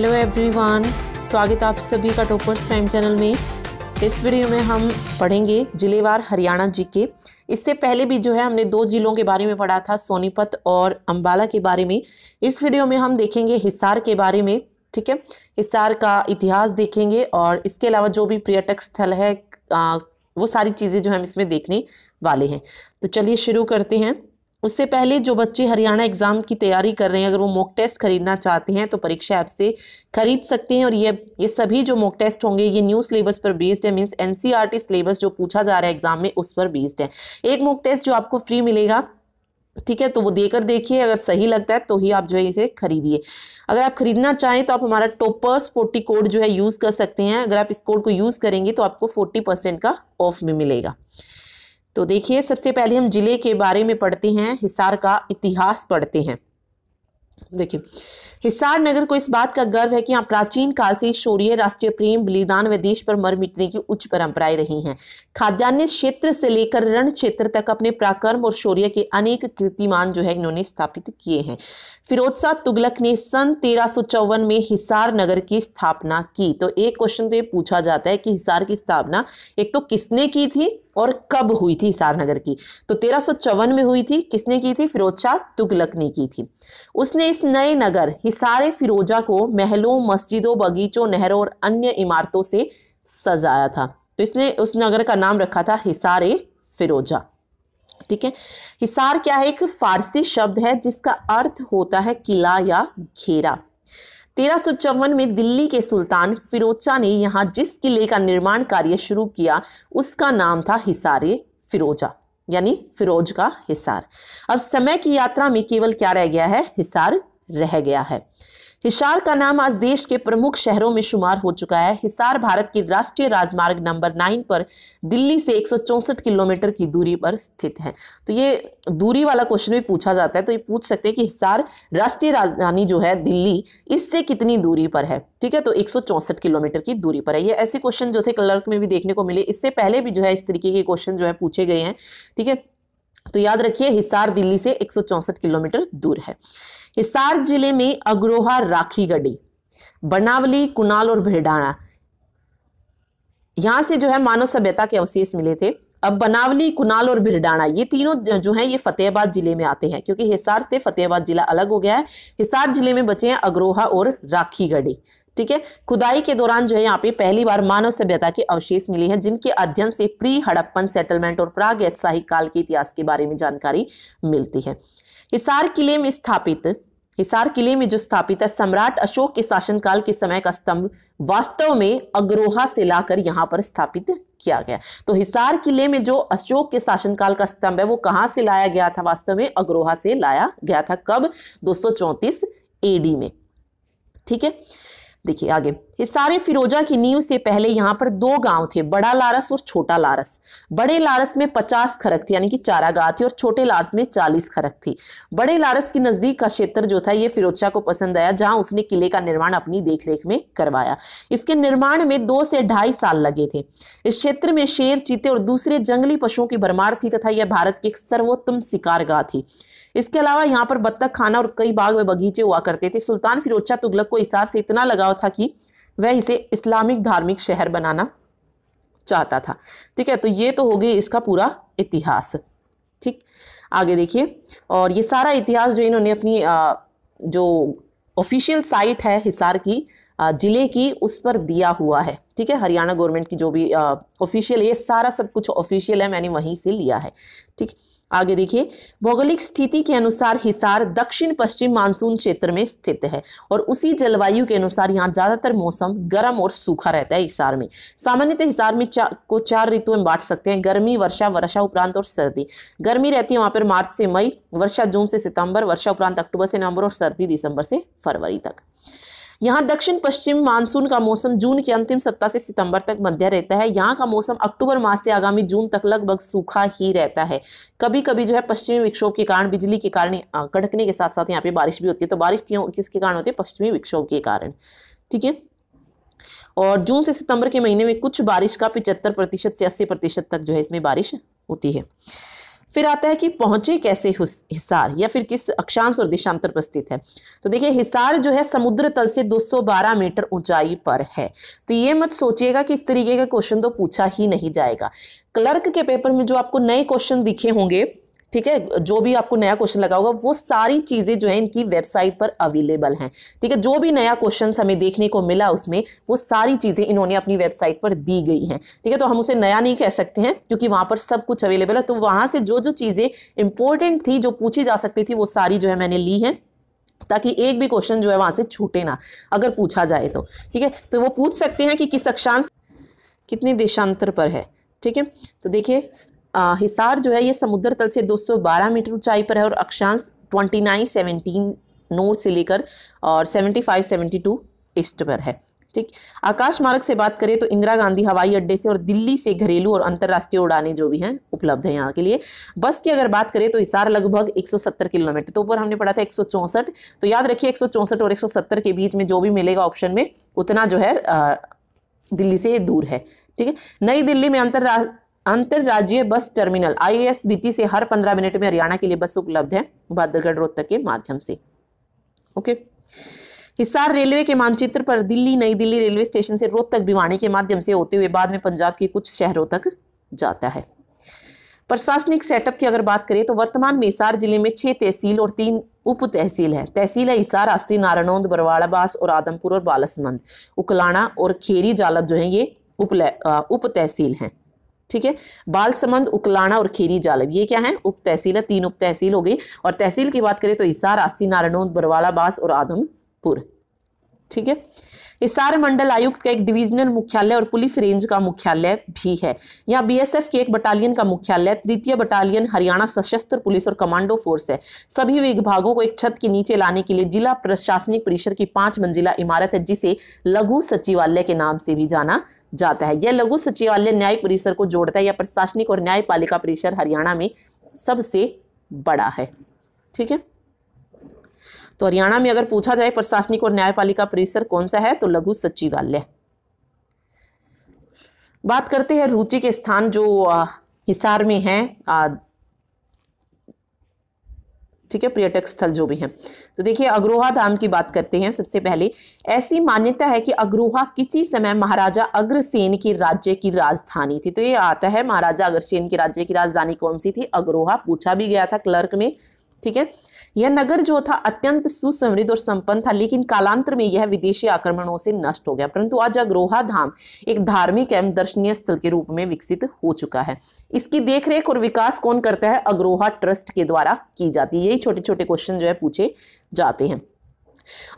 Hello everyone स्वागत आप सभी का टोपर्स प्राइम चैनल में इस वीडियो में हम पढ़ेंगे जिलेवार हरियाणा जी के इससे पहले भी जो है हमने दो ज़िलों के बारे में पढ़ा था सोनीपत और अम्बाला के बारे में इस वीडियो में हम देखेंगे हिसार के बारे में ठीक है हिसार का इतिहास देखेंगे और इसके अलावा जो भी पर्यटक स्थल है आ, वो सारी चीज़ें जो हम इसमें देखने वाले हैं तो चलिए शुरू करते हैं उससे पहले जो बच्चे हरियाणा एग्ज़ाम की तैयारी कर रहे हैं अगर वो मॉक टेस्ट खरीदना चाहते हैं तो परीक्षा ऐप से खरीद सकते हैं और ये ये सभी जो मॉक टेस्ट होंगे ये न्यू सिलेबस पर बेस्ड है मीन्स एन सिलेबस जो पूछा जा रहा है एग्ज़ाम में उस पर बेस्ड है एक मॉक टेस्ट जो आपको फ्री मिलेगा ठीक है तो वो देकर देखिए अगर सही लगता है तो ही आप जो है इसे खरीदिए अगर आप खरीदना चाहें तो आप हमारा टोपर्स फोर्टी कोड जो है यूज़ कर सकते हैं अगर आप इस कोड को यूज़ करेंगे तो आपको फोर्टी परसेंट का ऑफ भी मिलेगा तो देखिए सबसे पहले हम ज़िले के बारे में पढ़ते हैं हिसार का इतिहास पढ़ते हैं देखिए हिसार नगर को इस बात का गर्व है कि यहाँ प्राचीन काल से शौर्य राष्ट्रीय प्रेम बलिदान व देश पर मर मिटने की उच्च परंपराएं रही हैं खाद्यान्न क्षेत्र से लेकर रण क्षेत्र तक अपने पराक्रम और शौर्य के अनेक कीर्तिमान जो है इन्होंने स्थापित किए हैं फिरोज शाह तुगलक ने सन तेरह में हिसार नगर की स्थापना की तो एक क्वेश्चन तो ये पूछा जाता है कि हिसार की स्थापना एक तो किसने की थी और कब हुई थी हिसार नगर की तो तेरह में हुई थी किसने की थी फिरोज शाह तुगलक ने की थी उसने इस नए नगर हिसार फिरोजा को महलों मस्जिदों बगीचों नहरों और अन्य इमारतों से सजाया था तो इसने उस नगर का नाम रखा था हिसार फिरोजा ठीक है हिसार क्या है एक फारसी शब्द है जिसका अर्थ होता है किला या घेरा तेरह में दिल्ली के सुल्तान फिरोजा ने यहाँ जिस किले का निर्माण कार्य शुरू किया उसका नाम था हिसारे फिरोजा यानी फिरोज का हिसार अब समय की यात्रा में केवल क्या रह गया है हिसार रह गया है हिसार का नाम आज देश के प्रमुख शहरों में शुमार हो चुका है हिसार भारत की राष्ट्रीय राजमार्ग नंबर नाइन पर दिल्ली से एक किलोमीटर की दूरी पर स्थित है तो ये दूरी वाला क्वेश्चन भी पूछा जाता है तो ये पूछ सकते हैं कि हिसार राष्ट्रीय राजधानी जो है दिल्ली इससे कितनी दूरी पर है ठीक है तो एक किलोमीटर की दूरी पर है ये ऐसे क्वेश्चन जो थे क्लर्क में भी देखने को मिले इससे पहले भी जो है इस तरीके के क्वेश्चन जो है पूछे गए हैं ठीक है तो याद रखिए हिसार दिल्ली से एक किलोमीटर दूर है हिसार जिले में अग्रोहा राखी गढ़ी बनावली कुनाल और भेड़ाना यहां से जो है मानव सभ्यता के अवशेष मिले थे अब बनावली कुनाल और भिरडाना ये तीनों जो हैं ये फतेहाबाद जिले में आते हैं क्योंकि हिसार से फतेहाबाद जिला अलग हो गया है हिसार जिले में बचे हैं अग्रोहा और राखी गढ़ी ठीक है खुदाई के दौरान जो है यहाँ पे पहली बार मानव सभ्यता के अवशेष मिले हैं जिनके अध्ययन से प्री हड़प्पन सेटलमेंट और प्राग काल के इतिहास के बारे में जानकारी मिलती है हिसार किले में स्थापित हिसार किले में जो स्थापित है सम्राट अशोक के शासनकाल के समय का स्तंभ वास्तव में अग्रोहा से लाकर यहां पर स्थापित किया गया तो हिसार किले में जो अशोक के शासनकाल का स्तंभ है वो कहां से लाया गया था वास्तव में अग्रोहा से लाया गया था कब दो सौ एडी में ठीक है देखिए आगे ये सारे फिरोजा की नींव से पहले यहाँ पर दो गांव थे बड़ा लारस और छोटा लारस बड़े लारस में पचास खरक थी यानी कि चारागाह थी और छोटे लारस में चालीस खरक थी बड़े लारस के नज़दीक का क्षेत्र जो था ये फिरोजा को पसंद आया जहाँ उसने किले का निर्माण अपनी देखरेख में करवाया इसके निर्माण में दो से ढाई साल लगे थे इस क्षेत्र में शेर चीते और दूसरे जंगली पशुओं की भरमार थी तथा यह भारत की एक सर्वोत्तम शिकारगाह थी इसके अलावा यहाँ पर बत्तख खाना और कई बाग व बगीचे हुआ करते थे सुल्तान फिरोजा तुगलक को इसार से इतना लगाव था कि वह इसे इस्लामिक धार्मिक शहर बनाना चाहता था ठीक है तो ये तो हो गई इसका पूरा इतिहास ठीक आगे देखिए और ये सारा इतिहास जो इन्होंने अपनी आ, जो ऑफिशियल साइट है हिसार की ज़िले की उस पर दिया हुआ है ठीक है हरियाणा गवर्नमेंट की जो भी ऑफिशियल ये सारा सब कुछ ऑफिशियल है मैंने वहीं से लिया है ठीक आगे देखिए भौगोलिक स्थिति के अनुसार हिसार दक्षिण पश्चिम मानसून क्षेत्र में स्थित है और उसी जलवायु के अनुसार यहाँ ज़्यादातर मौसम गर्म और सूखा रहता है हिसार में सामान्यतः हिसार में चा, को चार ऋतुओं में बांट सकते हैं गर्मी वर्षा वर्षा उपरांत और सर्दी गर्मी रहती है वहां पर मार्च से मई वर्षा जून से सितंबर वर्षा उपरांत अक्टूबर से नवंबर और सर्दी दिसंबर से फरवरी तक यहाँ दक्षिण पश्चिम मानसून का मौसम जून के अंतिम सप्ताह से सितंबर तक मध्य रहता है यहाँ का मौसम अक्टूबर माह से आगामी जून तक लगभग सूखा ही रहता है कभी कभी जो है पश्चिमी विक्षोभ के कारण बिजली के कारण कड़कने के साथ साथ यहाँ पे बारिश भी होती है तो बारिश क्यों किसके कारण होती है पश्चिमी विक्षोभ के कारण ठीक है और जून से सितंबर के महीने में कुछ बारिश का पिचहत्तर प्रतिशत से अस्सी प्रतिशत तक जो है इसमें बारिश होती है फिर आता है कि पहुंचे कैसे हिसार या फिर किस अक्षांश और दिशांतर पर स्थित है तो देखिए हिसार जो है समुद्र तल से 212 मीटर ऊंचाई पर है तो ये मत सोचिएगा कि इस तरीके का क्वेश्चन तो पूछा ही नहीं जाएगा क्लर्क के पेपर में जो आपको नए क्वेश्चन दिखे होंगे ठीक है जो भी आपको नया क्वेश्चन लगा होगा वो सारी चीज़ें जो है इनकी वेबसाइट पर अवेलेबल हैं ठीक है जो भी नया क्वेश्चन हमें देखने को मिला उसमें वो सारी चीज़ें इन्होंने अपनी वेबसाइट पर दी गई हैं ठीक है तो हम उसे नया नहीं कह सकते हैं क्योंकि वहां पर सब कुछ अवेलेबल है तो वहां से जो जो चीज़ें इंपॉर्टेंट थी जो पूछी जा सकती थी वो सारी जो है मैंने ली है ताकि एक भी क्वेश्चन जो है वहां से छूटे ना अगर पूछा जाए तो ठीक है तो वो पूछ सकते हैं कि किस अक्षांश कितने देशांतर पर है ठीक है तो देखिए हिसार जो है ये समुद्र तल से 212 मीटर ऊंचाई पर है और अक्षांश 2917 नॉर्थ नोर से लेकर और 7572 ईस्ट पर है ठीक आकाश मार्ग से बात करें तो इंदिरा गांधी हवाई अड्डे से और दिल्ली से घरेलू और अंतर्राष्ट्रीय उड़ानें जो भी हैं उपलब्ध हैं यहाँ के लिए बस की अगर बात करें तो हिसार लगभग 170 किलोमीटर तो ऊपर हमने पढ़ा था एक तो याद रखिए एक और एक के बीच में जो भी मिलेगा ऑप्शन में उतना जो है आ, दिल्ली से दूर है ठीक है नई दिल्ली में अंतर्राष्ट्रीय अंतरराज्यीय बस टर्मिनल आईएएस बीती से हर पंद्रह मिनट में हरियाणा के लिए बस उपलब्ध है बहादुरगढ़ रोहतक के माध्यम से ओके हिसार रेलवे के मानचित्र पर दिल्ली नई दिल्ली रेलवे स्टेशन से रोहतक भिवाणी के माध्यम से होते हुए बाद में पंजाब के कुछ शहरों तक जाता है प्रशासनिक सेटअप की अगर बात करें तो वर्तमान में हिसार जिले में छह तहसील और तीन उप तहसील है तहसील है हिसार अस्सी नारायणोंद बरवाड़ाबास और आदमपुर और बालसमंद उकलाना और खेरी जालब जो है ये उप उप तहसील हैं ठीक है बाल संबंध उकलाना और खीरी जालब ये क्या है उप तहसील है तीन उप तहसील हो गई और तहसील की बात करें तो हिसार आस्सी नारायण बरवाला बास और आदमपुर ठीक है हिसार मंडल आयुक्त का एक डिविजनल मुख्यालय और पुलिस रेंज का मुख्यालय भी है यहाँ बीएसएफ के एक बटालियन का मुख्यालय तृतीय बटालियन हरियाणा सशस्त्र पुलिस और कमांडो फोर्स है सभी विभागों को एक छत के नीचे लाने के लिए जिला प्रशासनिक परिषद की पांच मंजिला इमारत है जिसे लघु सचिवालय के नाम से भी जाना जाता है यह लघु सचिवालय न्यायिक परिसर को जोड़ता है यह प्रशासनिक और न्यायपालिका परिसर हरियाणा में सबसे बड़ा है ठीक है तो हरियाणा में अगर पूछा जाए प्रशासनिक और न्यायपालिका परिसर कौन सा है तो लघु सचिवालय बात करते हैं रुचि के स्थान जो हिसार में है ठीक है पर्यटक स्थल जो भी हैं तो देखिए अग्रोहा धाम की बात करते हैं सबसे पहले ऐसी मान्यता है कि अग्रोहा किसी समय महाराजा अग्रसेन के राज्य की राजधानी थी तो ये आता है महाराजा अग्रसेन के राज्य की राजधानी कौन सी थी अग्रोहा पूछा भी गया था क्लर्क में ठीक है यह नगर जो था अत्यंत सुसमृद्ध और संपन्न था लेकिन कालांतर में यह विदेशी आक्रमणों से नष्ट हो गया परंतु आज अग्रोहा धाम एक धार्मिक एवं दर्शनीय स्थल के रूप में विकसित हो चुका है इसकी देखरेख और विकास कौन करता है अग्रोहा ट्रस्ट के द्वारा की जाती है यही छोटे छोटे क्वेश्चन जो है पूछे जाते हैं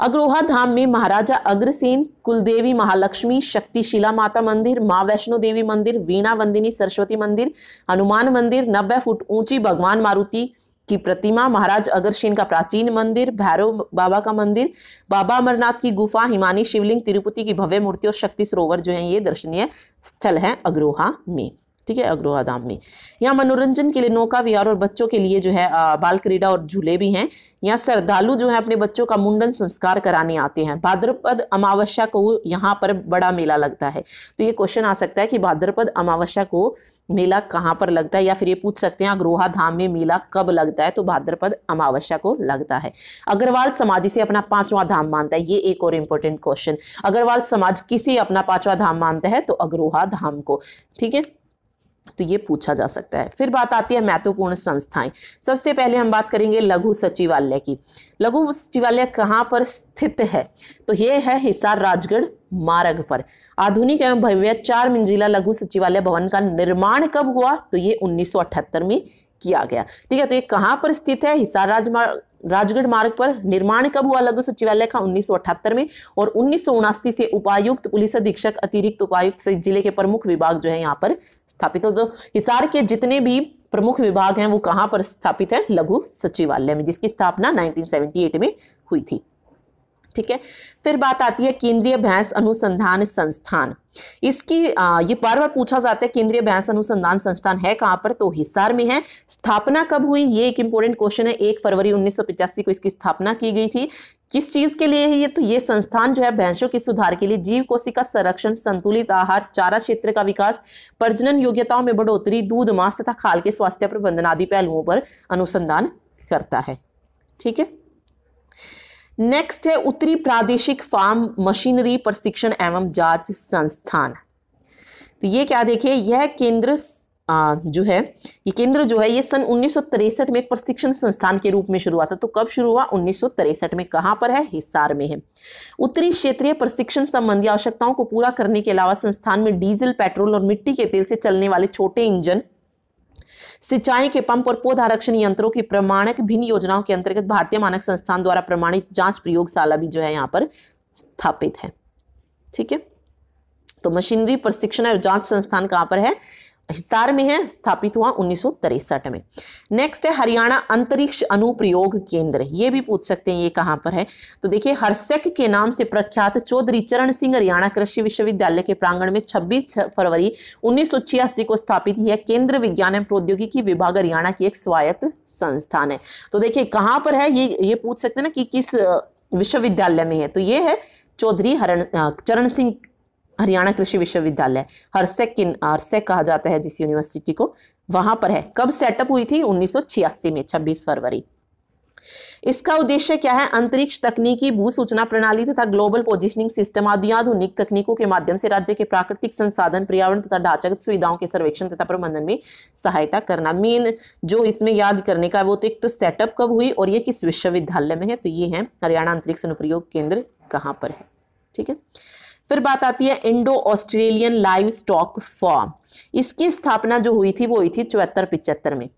अग्रोहा धाम में महाराजा अग्रसेन कुलदेवी महालक्ष्मी शक्तिशिला माता मंदिर माँ वैष्णो देवी मंदिर वीणा वंदिनी सरस्वती मंदिर हनुमान मंदिर नब्बे फुट ऊंची भगवान मारुति की प्रतिमा महाराज अगरसेन का प्राचीन मंदिर भैरव बाबा का मंदिर बाबा अमरनाथ की गुफा हिमानी शिवलिंग तिरुपति की भव्य मूर्ति और शक्ति सरोवर जो है ये दर्शनीय स्थल है अग्रोहा में ठीक है अग्रोहा धाम में यहाँ मनोरंजन के लिए नौका विहार और बच्चों के लिए जो है बाल क्रीड़ा और झूले भी हैं यहाँ श्रद्धालु जो है अपने बच्चों का मुंडन संस्कार कराने आते हैं भाद्रपद अमावस्या को यहाँ पर बड़ा मेला लगता है तो ये क्वेश्चन आ सकता है कि भाद्रपद अमावस्या को मेला कहाँ पर लगता है या फिर ये पूछ सकते हैं अग्रोहा धाम में मेला कब लगता है तो भाद्रपद अमावस्या को लगता है अग्रवाल समाज इसे अपना पांचवा धाम मानता है ये एक और इंपॉर्टेंट क्वेश्चन अग्रवाल समाज किसे अपना पांचवा धाम मानता है तो अग्रोहा धाम को ठीक है तो ये पूछा जा सकता है फिर बात आती है महत्वपूर्ण संस्थाएं सबसे पहले हम बात करेंगे लघु सचिवालय की लघु सचिवालय कहाँ पर स्थित है तो ये है हिसार राजगढ़ मार्ग पर आधुनिक एवं भव्य चार मंजिला लघु सचिवालय भवन का निर्माण कब हुआ तो ये 1978 में किया गया ठीक है तो ये कहाँ पर स्थित है हिसार राजमार्ग राजगढ़ मार्ग पर निर्माण कब हुआ लघु सचिवालय का 1978 में और उन्नीस से उपायुक्त पुलिस अधीक्षक अतिरिक्त उपायुक्त सहित जिले के प्रमुख विभाग जो है यहाँ पर स्थापित हो जो तो हिसार के जितने भी प्रमुख विभाग हैं वो कहाँ पर स्थापित है लघु सचिवालय में जिसकी स्थापना 1978 में हुई थी ठीक है फिर बात आती है केंद्रीय भैंस अनुसंधान संस्थान इसकी आ, ये बार बार पूछा जाता है केंद्रीय भैंस अनुसंधान संस्थान है कहाँ पर तो हिसार में है स्थापना कब हुई ये एक इंपॉर्टेंट क्वेश्चन है एक फरवरी 1985 को इसकी स्थापना की गई थी किस चीज़ के लिए है ये तो ये संस्थान जो है भैंसों के सुधार के लिए जीव कोशिका संरक्षण संतुलित आहार चारा क्षेत्र का विकास प्रजनन योग्यताओं में बढ़ोतरी दूध मांस तथा खाल के स्वास्थ्य प्रबंधन आदि पहलुओं पर अनुसंधान करता है ठीक है नेक्स्ट है उत्तरी प्रादेशिक फार्म मशीनरी प्रशिक्षण एवं जांच संस्थान तो ये क्या देखिए यह केंद्र आ, जो है ये केंद्र जो है ये सन उन्नीस में एक प्रशिक्षण संस्थान के रूप में शुरू हुआ था तो कब शुरू हुआ उन्नीस में कहाँ पर है हिसार में है उत्तरी क्षेत्रीय प्रशिक्षण संबंधी आवश्यकताओं को पूरा करने के अलावा संस्थान में डीजल पेट्रोल और मिट्टी के तेल से चलने वाले छोटे इंजन सिंचाई के पंप और पौध आरक्षण यंत्रों की प्रमाणक भिन्न योजनाओं के अंतर्गत भारतीय मानक संस्थान द्वारा प्रमाणित जांच प्रयोगशाला भी जो है यहाँ पर स्थापित है ठीक है तो मशीनरी प्रशिक्षण और जांच संस्थान कहां पर है हिसार में है स्थापित हुआ उन्नीस में नेक्स्ट है हरियाणा अंतरिक्ष अनुप्रयोग केंद्र ये भी पूछ सकते हैं ये कहां पर है तो देखिए हरसेक के नाम से प्रख्यात चौधरी चरण सिंह हरियाणा कृषि विश्वविद्यालय के प्रांगण में 26 फरवरी उन्नीस को स्थापित यह केंद्र विज्ञान एवं प्रौद्योगिकी विभाग हरियाणा की एक स्वायत्त संस्थान है तो देखिये कहाँ पर है ये ये पूछ सकते हैं ना कि किस विश्वविद्यालय में है तो ये है चौधरी हरण चरण सिंह हरियाणा कृषि विश्वविद्यालय हरसेक किन आरसेक कहा जाता है जिस यूनिवर्सिटी को वहां पर है कब सेटअप हुई थी उन्नीस में 26 फरवरी इसका उद्देश्य क्या है अंतरिक्ष तकनीकी भू सूचना प्रणाली तथा ग्लोबल पोजिशनिंग सिस्टम आदि आधुनिक तकनीकों के माध्यम से राज्य के प्राकृतिक संसाधन पर्यावरण तथा ढांचागत सुविधाओं के सर्वेक्षण तथा प्रबंधन में सहायता करना मेन जो इसमें याद करने का वो तो एक तो सेटअप कब हुई और ये किस विश्वविद्यालय में है तो ये है हरियाणा अंतरिक्ष अनुप्रयोग केंद्र कहाँ पर है ठीक है फिर बात आती है Indo Australian livestock farm इसकी स्थापना जो हुई थी वो हुई थी चौहत्तर पिचहत्तर में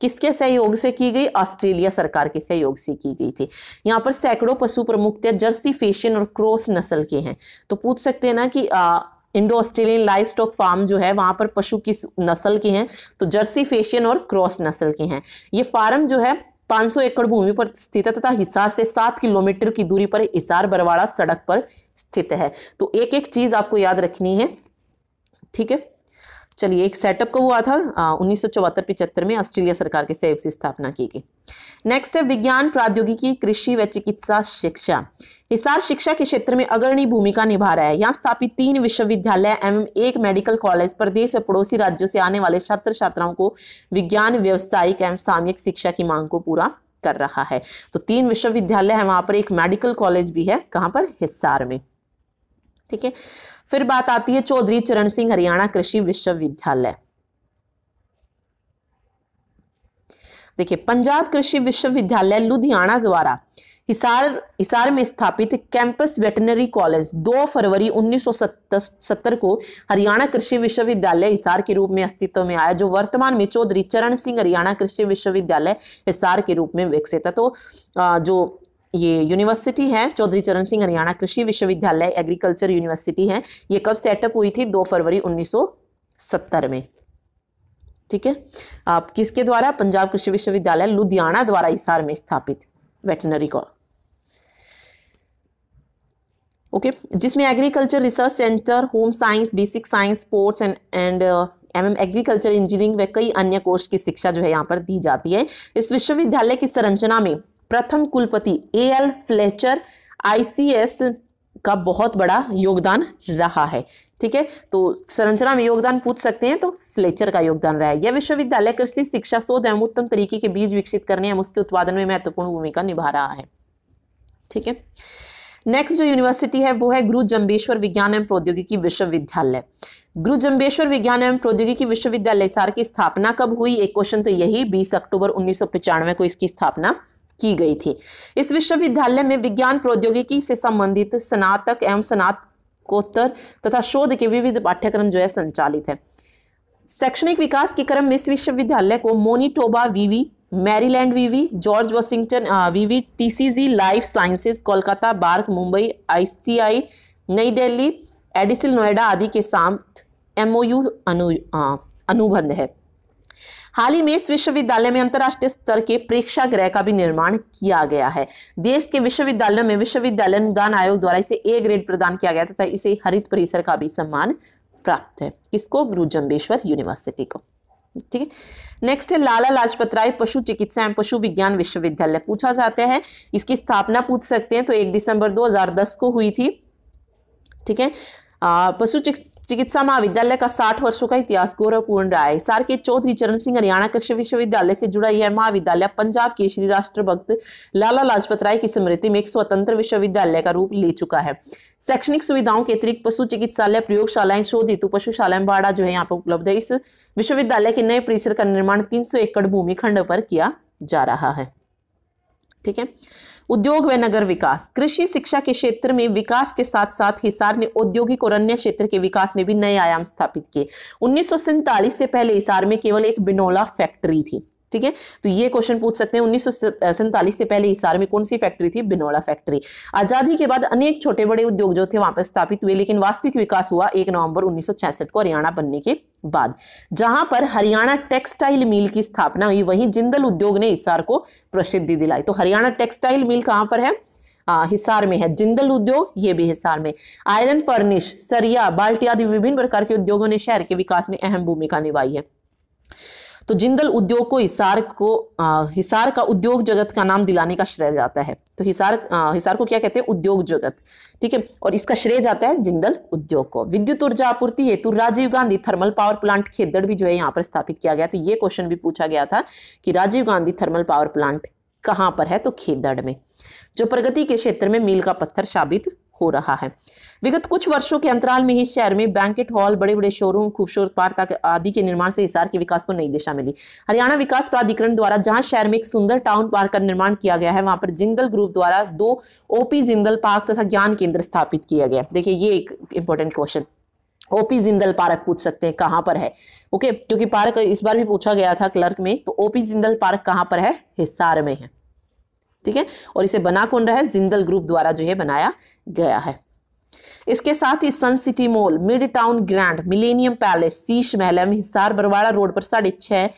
किसके सहयोग से की गई ऑस्ट्रेलिया सरकार के सहयोग से की गई थी यहाँ पर सैकड़ों पशु प्रमुख थे जर्सी फेशियन और क्रॉस नस्ल के हैं तो पूछ सकते हैं ना कि आ, Indo Australian livestock farm जो है वहां पर पशु किस नस्ल के हैं तो जर्सी फेशियन और क्रॉस नस्ल के हैं ये फार्म जो है 500 एकड़ भूमि पर स्थित है तथा हिसार से सात किलोमीटर की दूरी पर हिसार बरवाड़ा सड़क पर स्थित है तो एक एक चीज आपको याद रखनी है ठीक है चलिए एक सेटअप का हुआ था उन्नीस सौ में ऑस्ट्रेलिया सरकार के सहयोग से स्थापना की गई नेक्स्ट है विज्ञान प्रौद्योगिकी कृषि व चिकित्सा शिक्षा हिसार शिक्षा के क्षेत्र में अग्रणी भूमिका निभा रहा है यहाँ स्थापित तीन विश्वविद्यालय एवं एक मेडिकल कॉलेज प्रदेश व पड़ोसी राज्यों से आने वाले छात्र छात्राओं को विज्ञान व्यवसायिक एवं सामयिक शिक्षा की मांग को पूरा कर रहा है तो तीन विश्वविद्यालय है वहां पर एक मेडिकल कॉलेज भी है कहाँ पर हिसार में ठीक है फिर बात आती है चौधरी चरण सिंह हरियाणा कृषि विश्वविद्यालय देखिए पंजाब कृषि विश्वविद्यालय लुधियाना द्वारा हिसार हिसार में स्थापित कैंपस वेटनरी कॉलेज 2 फरवरी 1970 को हरियाणा कृषि विश्वविद्यालय हिसार के रूप में अस्तित्व में आया जो वर्तमान में चौधरी चरण सिंह हरियाणा कृषि विश्वविद्यालय हिसार के रूप में विकसित है तो जो ये यूनिवर्सिटी है चौधरी चरण सिंह हरियाणा कृषि विश्वविद्यालय एग्रीकल्चर यूनिवर्सिटी है ये कब सेटअप हुई थी दो फरवरी 1970 में ठीक है आप किसके द्वारा पंजाब कृषि विश्वविद्यालय लुधियाना द्वारा हिसार में स्थापित वेटनरी को ओके जिसमें agriculture research centre home science basic science sports and and um agriculture engineering व कई अन्य कोर्स की शिक्षा जो है यहाँ पर दी जाती है इस विश्वविद्यालय की संरचना में प्रथम कुलपति ए एल फ्लेचर आईसीएस का बहुत बड़ा योगदान रहा है ठीक है तो संरचना में योगदान पूछ सकते हैं तो फ्लेचर का योगदान रहा है यह विश्वविद्यालय कृषि शिक्षा शोध एवं उत्तम तरीके के बीज विकसित करने एवं उसके उत्पादन में महत्वपूर्ण भूमिका निभा रहा है ठीक है नेक्स्ट जो यूनिवर्सिटी है वो है गुरु जम्बेश्वर विज्ञान एवं प्रौद्योगिकी विश्वविद्यालय गुरु जम्बेश्वर विज्ञान एवं प्रौद्योगिकी विश्वविद्यालय सार की स्थापना कब हुई एक क्वेश्चन तो यही बीस अक्टूबर उन्नीस को इसकी स्थापना की गई थी इस विश्वविद्यालय में विज्ञान प्रौद्योगिकी से संबंधित स्नातक एवं स्नातकोत्तर तथा शोध के विविध पाठ्यक्रम जो है संचालित है शैक्षणिक विकास के क्रम में इस विश्वविद्यालय को मोनिटोबा वीवी मैरीलैंड वीवी जॉर्ज वॉशिंगटन वीवी TCG life sciences Kolkata BARC Mumbai ICI नई दिल्ली एडिसिल नोएडा आदि के साथ एमओयू अनु अनुबंध है हाल ही में इस विश्वविद्यालय में अंतर्राष्ट्रीय स्तर के गृह का भी निर्माण किया गया है देश के विश्वविद्यालयों में विश्वविद्यालय अनुदान आयोग द्वारा इसे ए ग्रेड प्रदान किया गया तथा इसे हरित परिसर का भी सम्मान प्राप्त है किसको गुरु जम्बेश्वर यूनिवर्सिटी को ठीक है नेक्स्ट है लाला लाजपत राय पशु चिकित्सा एवं पशु विज्ञान विश्वविद्यालय पूछा जाता है इसकी स्थापना पूछ सकते हैं तो एक दिसंबर 2010 को हुई थी ठीक है पशु चिकित्सा महाविद्यालय का साठ वर्षों का इतिहास गौरवपूर्ण रहा है सार के चौधरी चरण सिंह हरियाणा कृषि विश्वविद्यालय से जुड़ा यह महाविद्यालय पंजाब के श्री राष्ट्रभक्त लाला लाजपत राय की स्मृति में एक स्वतंत्र विश्वविद्यालय का रूप ले चुका है शैक्षणिक सुविधाओं के अतिरिक्त पशु चिकित्सालय प्रयोगशालाएं शोध हेतु पशुशालाएं बाड़ा जो है यहाँ पर उपलब्ध है इस विश्वविद्यालय के नए परिसर का निर्माण तीन एकड़ भूमि खंड पर किया जा रहा है ठीक है उद्योग व नगर विकास कृषि शिक्षा के क्षेत्र में विकास के साथ साथ हिसार ने औद्योगिक और अन्य क्षेत्र के विकास में भी नए आयाम स्थापित किए उन्नीस से पहले हिसार में केवल एक बिनोला फैक्ट्री थी ठीक है तो ये क्वेश्चन पूछ सकते हैं उन्नीस से पहले हिसार में कौन सी फैक्ट्री थी बिनोला फैक्ट्री आजादी के बाद अनेक छोटे बड़े उद्योग जो थे वहां पर स्थापित हुए लेकिन वास्तविक विकास हुआ एक नवंबर उन्नीस को हरियाणा बनने के बाद जहां पर हरियाणा टेक्सटाइल मिल की स्थापना हुई वही जिंदल उद्योग ने हिसार को प्रसिद्धि दिलाई तो हरियाणा टेक्सटाइल मिल कहां पर है हिसार में है जिंदल उद्योग ये भी हिसार में आयरन फर्निश सरिया बाल्टी आदि विभिन्न प्रकार के उद्योगों ने शहर के विकास में अहम भूमिका निभाई है तो जिंदल उद्योग को हिसार को हिसार का उद्योग जगत का नाम दिलाने का श्रेय जाता है तो हिसार हिसार को क्या कहते हैं उद्योग जगत ठीक है और इसका श्रेय जाता है जिंदल उद्योग को विद्युत ऊर्जा आपूर्ति हेतु Rajiv Gandhi thermal power plant Khedar भी जो है यहाँ पर स्थापित किया गया तो ये क्वेश्चन भी पूछा गया था कि Rajiv Gandhi thermal power plant कहाँ पर है तो खेदड़ में जो प्रगति के क्षेत्र में मील का पत्थर साबित हो रहा है विगत कुछ वर्षों के अंतराल में ही शहर में बैंकेट हॉल बड़े बड़े शोरूम खूबसूरत पार्क आदि के निर्माण से हिसार के विकास को नई दिशा मिली हरियाणा विकास प्राधिकरण द्वारा जहां शहर में एक सुंदर टाउन पार्क का निर्माण किया गया है वहां पर जिंदल ग्रुप द्वारा दो ओपी जिंदल पार्क तथा ज्ञान केंद्र स्थापित किया गया देखिए ये एक important question OP Jindal park पूछ सकते हैं कहाँ पर है ओके क्योंकि पार्क इस बार भी पूछा गया था क्लर्क में तो ओपी जिंदल पार्क कहाँ पर है हिसार में है ठीक है और इसे बना कौन रहा है जिंदल ग्रुप द्वारा जो है बनाया गया है इसके साथ ही sun city mall mid town grand millennium palace Sheesh Mahal Hisar Barwara road पर साढ़े छः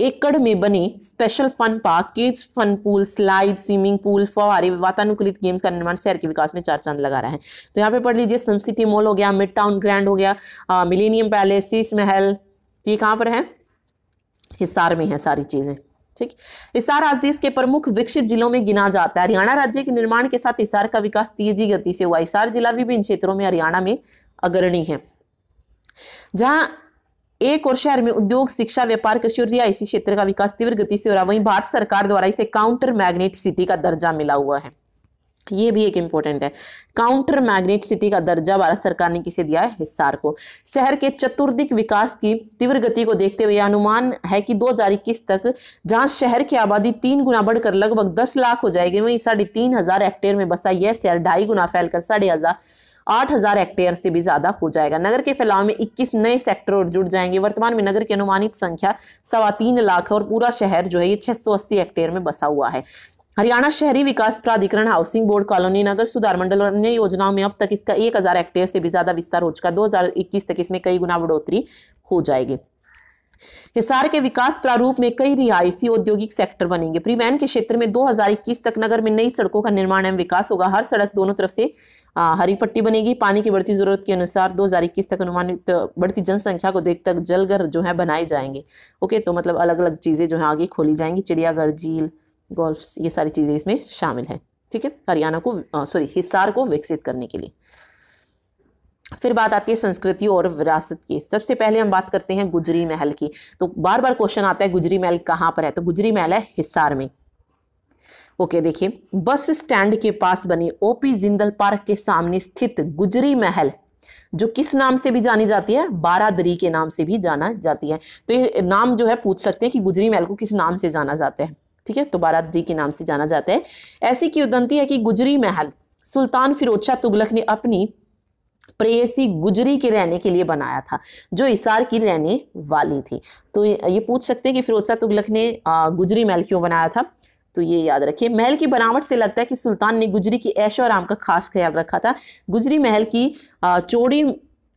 एकड़ में बने special fun park kids fun pool slide swimming pool फवारे वातानुकूलित गेम्स का निर्माण शहर के विकास में चार चांद लगा रहा है तो यहाँ पे पढ़ लीजिए सन सिटी मॉल हो गया मिड टाउन ग्रैंड हो गया मिलेनियम पैलेस शीश महल ये कहाँ पर है हिसार में है सारी चीज़ें ठीक हिसार आज देश के प्रमुख विकसित जिलों में गिना जाता है हरियाणा राज्य के निर्माण के साथ हिसार का विकास तेजी गति से हुआ हिसार जिला विभिन्न क्षेत्रों में हरियाणा में अग्रणी है जहां एक और शहर में उद्योग शिक्षा व्यापार कृषि और रियायसी क्षेत्र का विकास तीव्र गति से हो रहा वहीं भारत सरकार द्वारा इसे काउंटर मैग्नेट सिटी का दर्जा मिला हुआ है ये भी एक इम्पोर्टेंट है काउंटर मैग्नेट सिटी का दर्जा भारत सरकार ने किसे दिया है हिस्सार को शहर के चतुर्दिक विकास की तीव्र गति को देखते हुए अनुमान है कि इक्कीस तक जहां शहर की आबादी तीन गुना बढ़कर लगभग दस लाख हो जाएगी वहीं साढ़े तीन हजार हेक्टेयर में बसा यह शहर ढाई गुना फैलकर साढ़े हजार आठ हजार हेक्टेयर से भी ज्यादा हो जाएगा नगर के फैलाव में 21 नए सेक्टर और जुड़ जाएंगे वर्तमान में नगर की अनुमानित संख्या सवा तीन लाख है और पूरा शहर जो है ये 680 हेक्टेयर में बसा हुआ है हरियाणा शहरी विकास प्राधिकरण हाउसिंग बोर्ड कॉलोनी नगर सुधार मंडल और अन्य योजनाओं में अब तक इसका एक हजार हेक्टेयर से भी ज्यादा विस्तार हो चुका दो हजार इक्कीस तक इसमें कई गुना बढ़ोतरी हो जाएगी हिसार के विकास प्रारूप में कई रिहायशी औद्योगिक सेक्टर बनेंगे प्रिवैन के क्षेत्र में 2021 तक नगर में नई सड़कों का निर्माण एवं विकास होगा हर सड़क दोनों तरफ से हरी पट्टी बनेगी पानी की बढ़ती जरूरत के अनुसार 2021 तक अनुमानित बढ़ती जनसंख्या को देख तक जलघर जो है बनाए जाएंगे ओके तो मतलब अलग अलग चीजें जो है आगे खोली जाएंगी चिड़ियाघर झील गोल्फ ये सारी चीज़ें इसमें शामिल हैं ठीक है हरियाणा को सॉरी हिसार को विकसित करने के लिए फिर बात आती है संस्कृति और विरासत की सबसे पहले हम बात करते हैं गुजरी महल की तो बार बार क्वेश्चन आता है गुजरी महल कहाँ पर है तो गुजरी महल है हिसार में ओके देखिए बस स्टैंड के पास बने ओपी जिंदल पार्क के सामने स्थित गुजरी महल जो किस नाम से भी जानी जाती है बारादरी के नाम से भी जाना जाती है तो ये नाम जो है पूछ सकते हैं कि गुजरी महल को किस नाम से जाना जाता है ठीक है तो जी के नाम से जाना जाता है ऐसी की उदंती है कि गुजरी महल सुल्तान फिरोज शाह तुगलक ने अपनी प्रेयसी गुजरी के रहने के लिए बनाया था जो इसार की रहने वाली थी तो ये पूछ सकते हैं कि फिरोज शाह तुगलक ने गुजरी महल क्यों बनाया था तो ये याद रखिए महल की बनावट से लगता है कि सुल्तान ने गुजरी की ऐशो आराम का खास ख्याल रखा था गुजरी महल की चौड़ी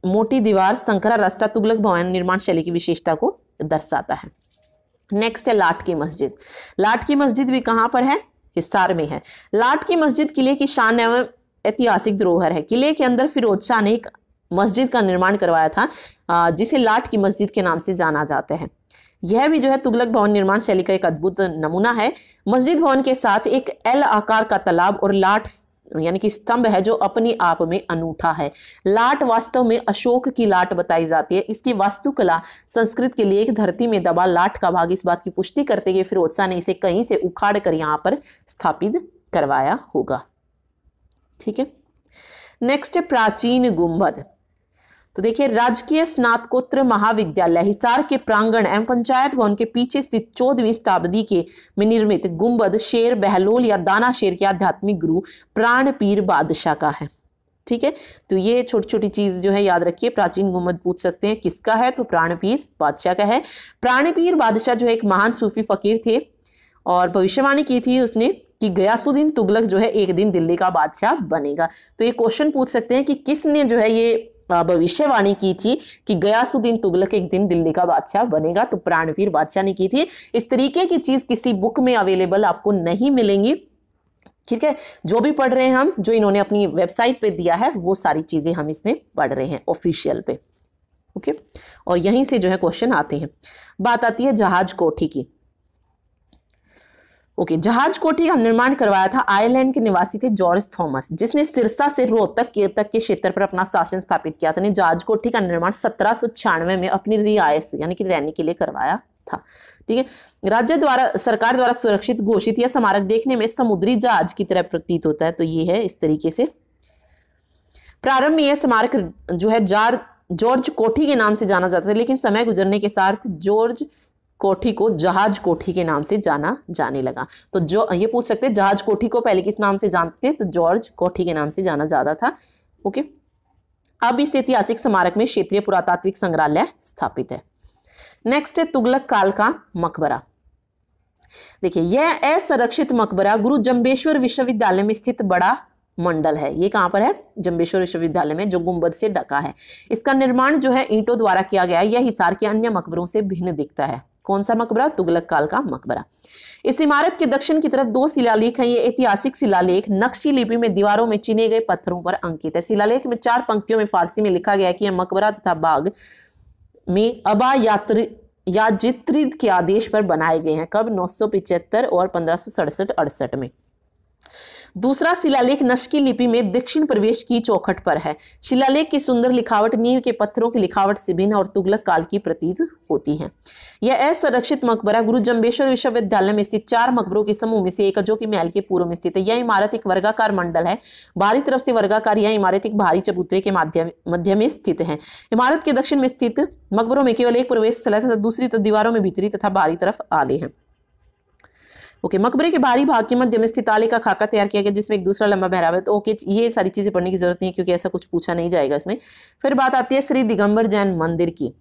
मोटी दीवार संकरा रास्ता तुगलक भवन निर्माण शैली की विशेषता को दर्शाता है नेक्स्ट है लाट की मस्जिद लाट की मस्जिद भी कहां पर है हिसार में है लाट की मस्जिद किले की शान एवं ऐतिहासिक धरोहर है किले के अंदर फिरोज शाह ने एक मस्जिद का निर्माण करवाया था जिसे लाट की मस्जिद के नाम से जाना जाता है यह भी जो है तुगलक भवन निर्माण शैली का एक अद्भुत नमूना है मस्जिद भवन के साथ एक एल आकार का तालाब और लाट यानी कि स्तंभ है जो अपने आप में अनूठा है लाट वास्तव में अशोक की लाट बताई जाती है इसकी वास्तुकला संस्कृत के लेख धरती में दबा लाट का भाग इस बात की पुष्टि करते हुए फिरोज शाह ने इसे कहीं से उखाड़ कर यहां पर स्थापित करवाया होगा ठीक है नेक्स्ट है प्राचीन गुंबद तो देखिए राजकीय स्नातकोत्तर महाविद्यालय हिसार के प्रांगण एवं पंचायत भवन के पीछे स्थित चौदहवीं शताब्दी के में निर्मित गुम्बद शेर बहलोल या दाना शेर के आध्यात्मिक गुरु प्राण पीर बादशाह का है ठीक है तो ये छोटी छोटी चीज जो है याद रखिए प्राचीन गुम्बद पूछ सकते हैं किसका है तो प्राणपीर बादशाह का है प्राणपीर बादशाह जो है एक महान सूफी फकीर थे और भविष्यवाणी की थी उसने कि गयासुद्दीन तुगलक जो है एक दिन दिल्ली का बादशाह बनेगा तो ये क्वेश्चन पूछ सकते हैं कि किसने जो है ये भविष्यवाणी की थी कि गयासुद्दीन तुगलक एक दिन दिल्ली का बादशाह बनेगा तो प्राणवीर बादशाह ने की थी इस तरीके की चीज किसी बुक में अवेलेबल आपको नहीं मिलेंगी ठीक है जो भी पढ़ रहे हैं हम जो इन्होंने अपनी वेबसाइट पे दिया है वो सारी चीजें हम इसमें पढ़ रहे हैं ऑफिशियल पे ओके और यहीं से जो है क्वेश्चन आते हैं बात आती है जहाज कोठी की ओके जहाज कोठी का निर्माण करवाया था आयरलैंड के निवासी थे जॉर्ज थॉमस जिसने सिरसा से रोहतक के तक के क्षेत्र पर अपना शासन स्थापित किया था जहाज कोठी का निर्माण सत्रह में अपनी रियायत यानी कि रहने के लिए करवाया था ठीक है राज्य द्वारा सरकार द्वारा सुरक्षित घोषित यह स्मारक देखने में समुद्री जहाज की तरह प्रतीत होता है तो ये है इस तरीके से प्रारंभ में यह स्मारक जो है जॉर्ज कोठी के नाम से जाना जाता था लेकिन समय गुजरने के साथ जॉर्ज कोठी को जहाज कोठी के नाम से जाना जाने लगा तो जो ये पूछ सकते हैं जहाज कोठी को पहले किस नाम से जानते थे तो जॉर्ज कोठी के नाम से जाना जाता था ओके अब इस ऐतिहासिक स्मारक में क्षेत्रीय पुरातात्विक संग्रहालय स्थापित है नेक्स्ट है तुगलक काल का मकबरा देखिए यह असंरक्षित मकबरा गुरु जम्बेश्वर विश्वविद्यालय में स्थित बड़ा मंडल है ये कहां पर है जम्बेश्वर विश्वविद्यालय में जो गुंबद से डका है इसका निर्माण जो है ईंटों द्वारा किया गया यह हिसार के अन्य मकबरों से भिन्न दिखता है कौन सा मकबरा तुगलक काल का मकबरा इस इमारत के दक्षिण की तरफ दो शिलालेख हैं ये ऐतिहासिक शिलालेख नक्शी लिपि में दीवारों में चिने गए पत्थरों पर अंकित है शिलालेख में चार पंक्तियों में फारसी में लिखा गया कि यह मकबरा तथा बाग में अबा यात्री जित्रिद के आदेश पर बनाए गए हैं कब नौ और पंद्रह सौ में दूसरा शिलालेख नश की लिपि में दक्षिण प्रवेश की चौखट पर है शिलालेख की सुंदर लिखावट नींव के पत्थरों की लिखावट से भिन्न और तुगलक काल की प्रतीत होती है यह असंरक्षित मकबरा गुरु जम्बेश्वर विश्वविद्यालय में स्थित चार मकबरों के समूह में से एक जो कि महल के पूर्व में स्थित है यह इमारत एक वर्गाकार मंडल है बाहरी तरफ से वर्गाकार यह इमारत एक भारी चबूतरे के माध्यम मध्य में स्थित है इमारत के दक्षिण में स्थित मकबरों में केवल एक प्रवेश स्थल है तथा दूसरी तो दीवारों में भीतरी तथा बाहरी तरफ आले हैं ओके मकबरे के बाहरी भाग के मध्य में स्थित ताले का खाका तैयार किया गया जिसमें एक दूसरा लंबा पहरावा है तो ओके ये सारी चीज़ें पढ़ने की जरूरत नहीं है क्योंकि ऐसा कुछ पूछा नहीं जाएगा इसमें फिर बात आती है श्री दिगंबर जैन मंदिर की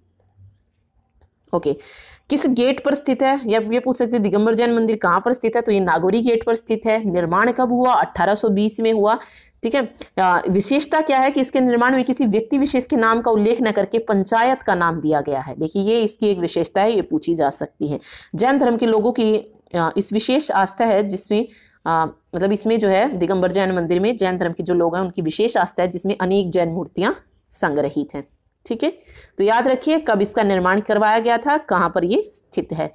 ओके okay. किस गेट पर स्थित है या ये पूछ सकते हैं दिगंबर जैन मंदिर कहाँ पर स्थित है तो ये नागौरी गेट पर स्थित है निर्माण कब हुआ 1820 में हुआ ठीक है विशेषता क्या है कि इसके निर्माण में किसी व्यक्ति विशेष के नाम का उल्लेख न करके पंचायत का नाम दिया गया है देखिए ये इसकी एक विशेषता है ये पूछी जा सकती है जैन धर्म के लोगों की इस विशेष आस्था है जिसमें मतलब इसमें जो है दिगंबर जैन मंदिर में जैन धर्म के जो लोग हैं उनकी विशेष आस्था है जिसमें अनेक जैन मूर्तियाँ संग्रहित हैं ठीक है तो याद रखिए कब इसका निर्माण करवाया गया था कहाँ पर ये स्थित है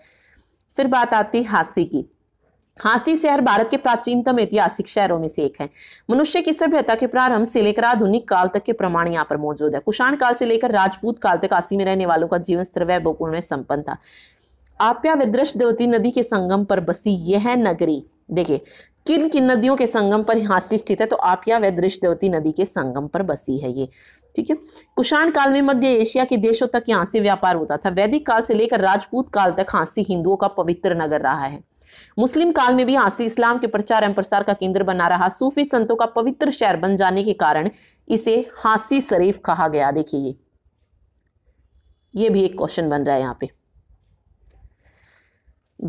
फिर बात आती है की हाँसी शहर भारत के प्राचीनतम ऐतिहासिक शहरों में से एक है मनुष्य की सभ्यता के प्रारंभ से लेकर आधुनिक काल तक के प्रमाण यहाँ पर मौजूद है कुषाण काल से लेकर राजपूत काल तक काशी में रहने वालों का जीवन स्तर वैभवपूर्ण में संपन्न था आप्या विदृश देवती नदी के संगम पर बसी यह नगरी देखिए किन किन नदियों के संगम पर हांसी स्थित है तो आप्या वैदृश देवती नदी के संगम पर बसी है ये ठीक है कुषाण काल में मध्य एशिया के देशों तक यहाँ से व्यापार होता था वैदिक काल से लेकर राजपूत काल तक हाँसी हिंदुओं का पवित्र नगर रहा है मुस्लिम काल में भी हाँसी इस्लाम के प्रचार एवं प्रसार का केंद्र बना रहा सूफी संतों का पवित्र शहर बन जाने के कारण इसे हाँसी शरीफ कहा गया देखिए ये ये भी एक क्वेश्चन बन रहा है यहाँ पे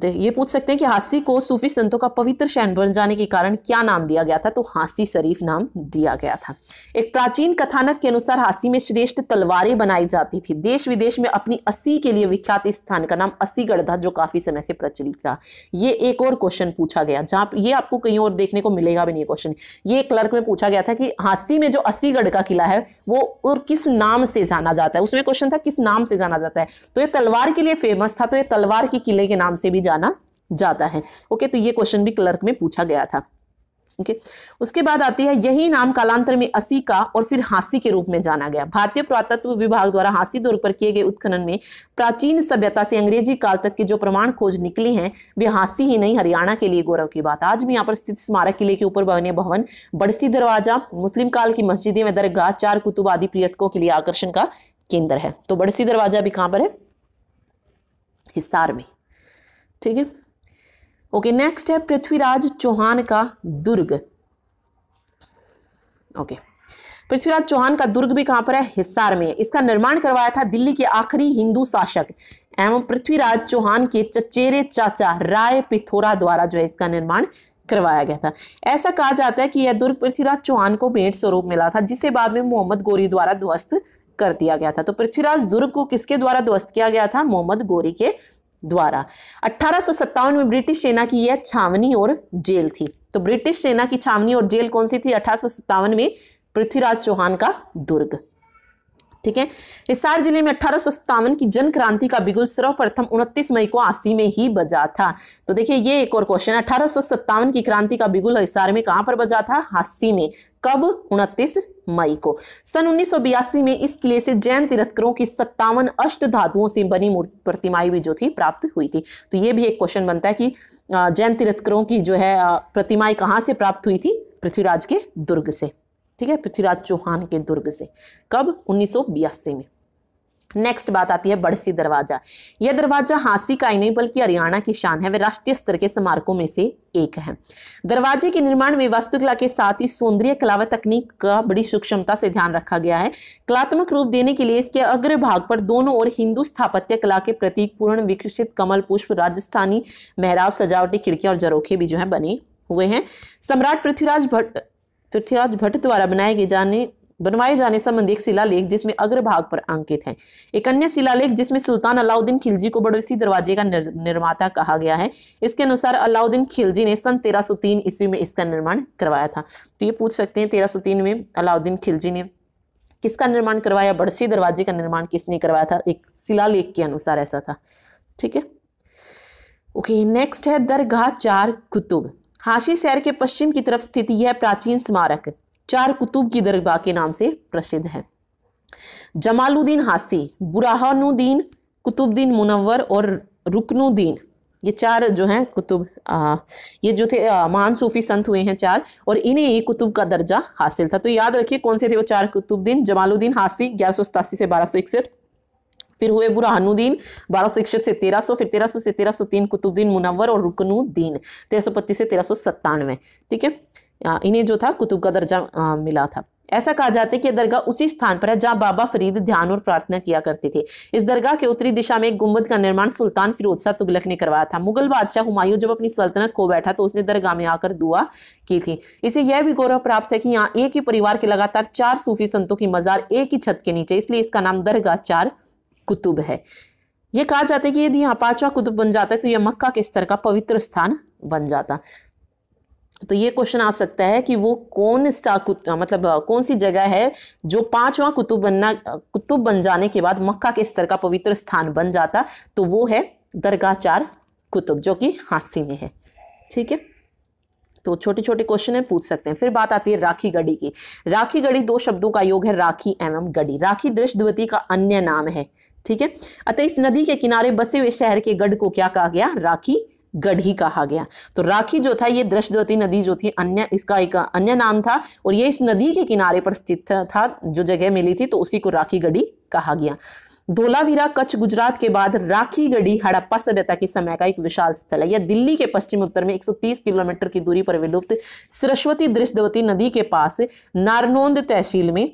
ये पूछ सकते हैं कि हासी को सूफी संतों का पवित्र शैन बन जाने के कारण क्या नाम दिया गया था तो हासी शरीफ नाम दिया गया था एक प्राचीन कथानक के अनुसार हासी में श्रेष्ठ तलवारें बनाई जाती थी देश विदेश में अपनी अस्सी के लिए विख्यात स्थान का नाम अस्सीगढ़ था जो काफी समय से प्रचलित था ये एक और क्वेश्चन पूछा गया जहां ये आपको कहीं और देखने को मिलेगा भी नहीं क्वेश्चन ये क्लर्क में पूछा गया था कि हासी में जो अस्सीगढ़ का किला है वो और किस नाम से जाना जाता है उसमें क्वेश्चन था किस नाम से जाना जाता है तो ये तलवार के लिए फेमस था तो ये तलवार के किले के नाम से भी भी जाना जाता है ओके तो ये क्वेश्चन भी क्लर्क में पूछा गया था ओके उसके बाद आती है यही नाम कालांतर में असी का और फिर हासी के रूप में जाना गया भारतीय पुरातत्व विभाग द्वारा हासी दुर्ग पर किए गए उत्खनन में प्राचीन सभ्यता से अंग्रेजी काल तक के जो प्रमाण खोज निकले हैं वे हासी ही नहीं हरियाणा के लिए गौरव की बात आज भी यहाँ पर स्थित स्मारक किले के ऊपर बने भवन बड़सी दरवाजा मुस्लिम काल की मस्जिदें में दरगाह चार कुतुब आदि पर्यटकों के लिए आकर्षण का केंद्र है तो बड़सी दरवाजा भी कहां पर है हिसार में ठीक है ओके नेक्स्ट है पृथ्वीराज चौहान का दुर्ग ओके पृथ्वीराज चौहान का दुर्ग भी कहां पर है हिसार में है इसका निर्माण करवाया था दिल्ली के आखिरी हिंदू शासक एवं पृथ्वीराज चौहान के चचेरे चाचा राय पिथोरा द्वारा जो है इसका निर्माण करवाया गया था ऐसा कहा जाता है कि यह दुर्ग पृथ्वीराज चौहान को भेंट स्वरूप मिला था जिसे बाद में मोहम्मद गोरी द्वारा ध्वस्त कर दिया गया था तो पृथ्वीराज दुर्ग को किसके द्वारा ध्वस्त किया गया था मोहम्मद गोरी के द्वारा अठारह में ब्रिटिश सेना की यह छावनी और जेल थी तो ब्रिटिश सेना की छावनी और जेल कौन सी थी अठारह में पृथ्वीराज चौहान का दुर्ग ठीक है हिसार जिले में अठारह की जन क्रांति का बिगुल सर्वप्रथम 29 मई को आसी में ही बजा था तो देखिए ये एक और क्वेश्चन अठारह की क्रांति का बिगुल हिसार में कहां पर बजा था हासी में कब 29 मई को सन उन्नीस में इस किले से जैन तीर्थकरों की सत्तावन अष्ट धातुओं से बनी प्रतिमाएं भी जो थी प्राप्त हुई थी तो ये भी एक क्वेश्चन बनता है कि जैन तीर्थकरों की जो है प्रतिमाएं कहाँ से प्राप्त हुई थी पृथ्वीराज के दुर्ग से ठीक है पृथ्वीराज चौहान के दुर्ग से कब उन्नीस में नेक्स्ट बात आती है बड़सी दरवाजा यह दरवाजा हांसी का ही नहीं बल्कि हरियाणा की शान है वह राष्ट्रीय स्तर के स्मारकों में से एक है दरवाजे के निर्माण में वास्तुकला के साथ ही सौंदर्य कला व तकनीक का बड़ी सूक्ष्मता से ध्यान रखा गया है कलात्मक रूप देने के लिए इसके अग्र भाग पर दोनों ओर हिंदू स्थापत्य कला के प्रतीक पूर्ण विकसित कमल पुष्प राजस्थानी मेहराब सजावटी खिड़कियां और जरोखे भी जो है बने हुए हैं सम्राट पृथ्वीराज भट्ट पृथ्वीराज भट्ट द्वारा बनाए गए जाने बनवाए जाने संबंधी एक शिलालेख जिसमें अग्रभाग पर अंकित है एक अन्य शिलालेख जिसमें सुल्तान अलाउद्दीन खिलजी को बड़ोसी दरवाजे का निर, निर्माता कहा गया है इसके अनुसार अलाउद्दीन खिलजी ने सन 1303 ईस्वी में इसका निर्माण करवाया था तो ये पूछ सकते हैं 1303 में अलाउद्दीन खिलजी ने किसका निर्माण करवाया बड़सी दरवाजे का निर्माण किसने करवाया था एक शिलालेख के अनुसार ऐसा था ठीक है ओके नेक्स्ट है दरगाह चार कुतुब हाशी शहर के पश्चिम की तरफ स्थित यह प्राचीन स्मारक चार कुतुब की दरगाह के नाम से प्रसिद्ध है जमालुद्दीन हासी बुराहानुद्दीन कुतुबुद्दीन मुनवर और रुकनुद्दीन ये चार जो हैं कुतुब आ, ये जो थे आ, महान सूफी संत हुए हैं चार और इन्हें ही कुतुब का दर्जा हासिल था तो याद रखिए कौन से थे वो चार कुतुबुद्दीन जमालुद्दीन हासी ग्यारह सतासी से बारह इकसठ फिर हुए बुरहानुद्दीन बारह सौ इकसठ से तेरह सौ फिर तेरह सौ से तेरह सौ तीन कुतुबुद्दीन मुनवर और रुकनुद्दीन तेरह सौ पच्चीस से तेरह सौ सत्तानवे ठीक है इन्हें जो था कुतुब का दर्जा मिला था ऐसा कहा जाता है कि दरगाह उसी स्थान पर है जहां बाबा फरीद ध्यान और प्रार्थना किया करते थे इस दरगाह के उत्तरी दिशा में एक गुम्बद का निर्माण सुल्तान फिरोज शाह तुगलक ने करवाया था मुगल बादशाह हुमायूं जब अपनी सल्तनत खो बैठा तो उसने दरगाह में आकर दुआ की थी इसे यह भी गौरव प्राप्त है कि यहाँ एक ही परिवार के लगातार चार सूफी संतों की मजार एक ही छत के नीचे इसलिए इसका नाम दरगाह चार कुतुब है ये कहा जाता है कि यदि यहाँ पांचवा कुतुब बन जाता है तो यह मक्का के स्तर का पवित्र स्थान बन जाता तो ये क्वेश्चन आ सकता है कि वो कौन सा मतलब कौन सी जगह है जो पांचवा कुतुब बनना कुतुब बन जाने के बाद मक्का के स्तर का पवित्र स्थान बन जाता तो वो है दरगाचार कुतुब जो कि हाँसी में है ठीक है तो छोटे छोटे क्वेश्चन है पूछ सकते हैं फिर बात आती है राखी गढ़ी की राखी गढ़ी दो शब्दों का योग है राखी एवं गढ़ी राखी दृष्टवती का अन्य नाम है ठीक है अतः इस नदी के किनारे बसे हुए शहर के गढ़ को क्या कहा गया राखी गढ़ी कहा गया तो राखी जो था ये दृष्टवती नदी जो थी अन्य इसका एक अन्य नाम था और ये इस नदी के किनारे पर स्थित था जो जगह मिली थी तो उसी को राखी गढ़ी कहा गया धोलावीरा कच्छ गुजरात के बाद राखी गढ़ी हड़प्पा सभ्यता के समय का एक विशाल स्थल है यह दिल्ली के पश्चिम उत्तर में 130 किलोमीटर की दूरी पर विलुप्त सरस्वती दृष्टवती नदी के पास नारनोंद तहसील में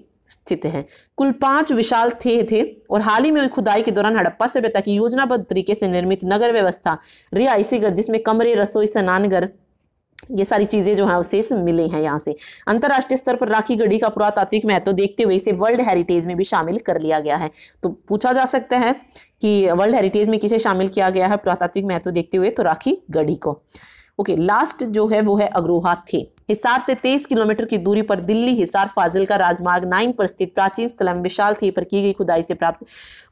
स्थित है कुल पांच विशाल थे थे और हाल ही में खुदाई के दौरान हड़प्पा सभ्यता की योजनाबद्ध तरीके से निर्मित नगर व्यवस्था घर जिसमें कमरे रसोई स्नानघर ये सारी चीज़ें जो हैं वो मिले हैं यहाँ से अंतरराष्ट्रीय स्तर पर राखी गढ़ी का पुरातात्विक महत्व देखते हुए इसे वर्ल्ड हेरिटेज में भी शामिल कर लिया गया है तो पूछा जा सकता है कि वर्ल्ड हेरिटेज में किसे शामिल किया गया है पुरातात्विक महत्व देखते हुए तो राखी गढ़ी को ओके लास्ट जो है वो है अग्रोहा थे हिसार से 23 किलोमीटर की दूरी पर दिल्ली हिसार फाजिल का राजमार्ग नाइन पर स्थित प्राचीन स्थल विशाल थी पर की गई खुदाई से प्राप्त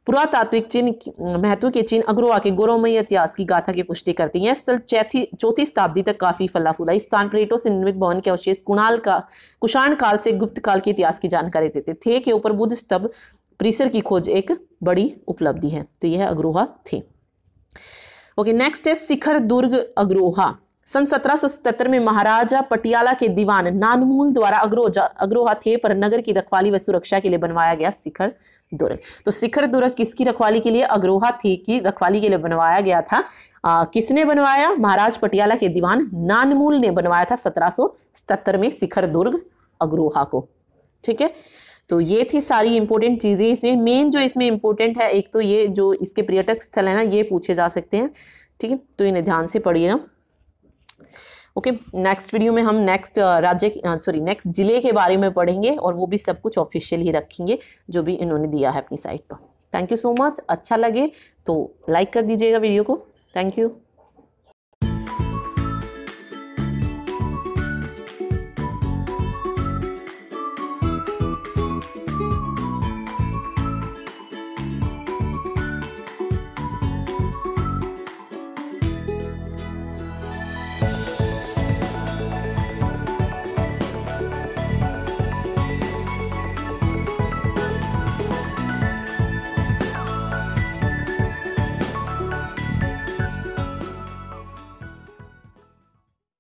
पुरातात्विक चिन्ह महत्व के चिन्ह अग्रोवा के गौरवमयी इतिहास की गाथा की पुष्टि करती है स्थल चौथी चौथी शताब्दी तक काफी फला फूला इस स्थान पर ईटों से निर्मित भवन के अवशेष कुणाल का कुषाण काल से गुप्त काल के इतिहास की जानकारी देते थे के ऊपर बुद्ध स्तभ परिसर की खोज एक बड़ी उपलब्धि है तो यह अग्रोहा थे ओके नेक्स्ट है शिखर दुर्ग अग्रोहा सन सतर में महाराजा पटियाला के दीवान नानमूल द्वारा अग्रोजा अग्रोहा थे पर नगर की रखवाली व सुरक्षा के लिए बनवाया गया शिखर दुर्ग तो शिखर दुर्ग किसकी रखवाली के लिए अग्रोहा थे की रखवाली के लिए बनवाया गया था आ, किसने बनवाया महाराज पटियाला के दीवान नानमूल ने बनवाया था सत्रह में शिखर दुर्ग अग्रोहा को ठीक है तो ये थी सारी इंपॉर्टेंट चीज़ें इसमें मेन जो इसमें इंपॉर्टेंट है एक तो ये जो इसके पर्यटक स्थल है ना ये पूछे जा सकते हैं ठीक है तो इन्हें ध्यान से पढ़िए ना ओके नेक्स्ट वीडियो में हम नेक्स्ट uh, राज्य सॉरी नेक्स्ट uh, जिले के बारे में पढ़ेंगे और वो भी सब कुछ ऑफिशियल ही रखेंगे जो भी इन्होंने दिया है अपनी साइट पर थैंक यू सो मच अच्छा लगे तो लाइक कर दीजिएगा वीडियो को थैंक यू